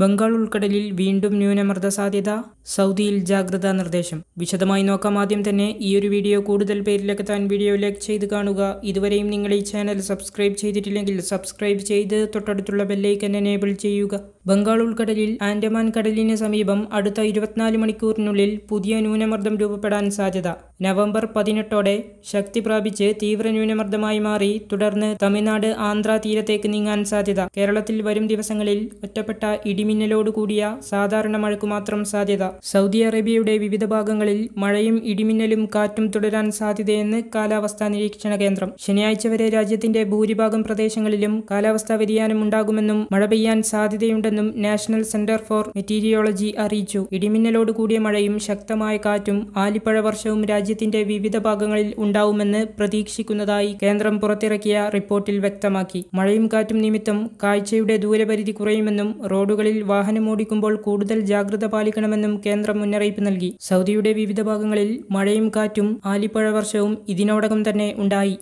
ബംഗാൾ ഉൾക്കടലിൽ വീണ്ടും ന്യൂനമർദ്ദ സാധ്യത സൗദിയിൽ ജാഗ്രതാ നിർദ്ദേശം വിശദമായി നോക്കാം ആദ്യം തന്നെ ഈ ഒരു വീഡിയോ കൂടുതൽ പേരിലെത്താൻ വീഡിയോ ലൈക്ക് ചെയ്ത് കാണുക ഇതുവരെയും നിങ്ങൾ ഈ ചാനൽ സബ്സ്ക്രൈബ് ചെയ്തിട്ടില്ലെങ്കിൽ സബ്സ്ക്രൈബ് ചെയ്ത് തൊട്ടടുത്തുള്ള ബെല്ലൈക്കൻ എനേബിൾ ചെയ്യുക ബംഗാൾ ഉൾക്കടലിൽ ആൻഡമാൻ കടലിന് സമീപം അടുത്ത ഇരുപത്തിനാല് മണിക്കൂറിനുള്ളിൽ പുതിയ ന്യൂനമർദ്ദം രൂപപ്പെടാൻ സാധ്യത നവംബർ പതിനെട്ടോടെ ശക്തി പ്രാപിച്ച് തീവ്ര ന്യൂനമർദ്ദമായി മാറി തുടർന്ന് തമിഴ്നാട് ആന്ധ്ര തീരത്തേക്ക് നീങ്ങാൻ സാധ്യത കേരളത്തിൽ വരും ദിവസങ്ങളിൽ ഒറ്റപ്പെട്ട ഇടി കൂടിയ സാധാരണ മഴയ്ക്കു മാത്രം സാധ്യത സൗദി അറേബ്യയുടെ വിവിധ ഭാഗങ്ങളിൽ മഴയും ഇടിമിന്നലും കാറ്റും തുടരാൻ സാധ്യതയെന്ന് കാലാവസ്ഥാ നിരീക്ഷണ കേന്ദ്രം ശനിയാഴ്ച വരെ രാജ്യത്തിന്റെ ഭൂരിഭാഗം പ്രദേശങ്ങളിലും കാലാവസ്ഥാ വ്യതിയാനം ഉണ്ടാകുമെന്നും മഴ പെയ്യാൻ സാധ്യതയുണ്ടെന്നും നാഷണൽ സെന്റർ ഫോർ മെറ്റീരിയോളജി അറിയിച്ചു ഇടിമിന്നലോട് കൂടിയ മഴയും ശക്തമായ കാറ്റും ആലിപ്പഴ വർഷവും രാജ്യത്തിന്റെ വിവിധ ഭാഗങ്ങളിൽ ഉണ്ടാവുമെന്ന് പ്രതീക്ഷിക്കുന്നതായി കേന്ദ്രം പുറത്തിറക്കിയ റിപ്പോർട്ടിൽ വ്യക്തമാക്കി മഴയും കാറ്റും നിമിത്തം കാഴ്ചയുടെ ദൂരപരിധി കുറയുമെന്നും റോഡുകളിൽ സ്ഥലങ്ങളിൽ വാഹനമോടിക്കുമ്പോൾ കൂടുതൽ ജാഗ്രത പാലിക്കണമെന്നും കേന്ദ്രം മുന്നറിയിപ്പ് നൽകി സൗദിയുടെ വിവിധ ഭാഗങ്ങളിൽ മഴയും കാറ്റും ആലിപ്പഴ വർഷവും ഇതിനോടകം തന്നെ ഉണ്ടായി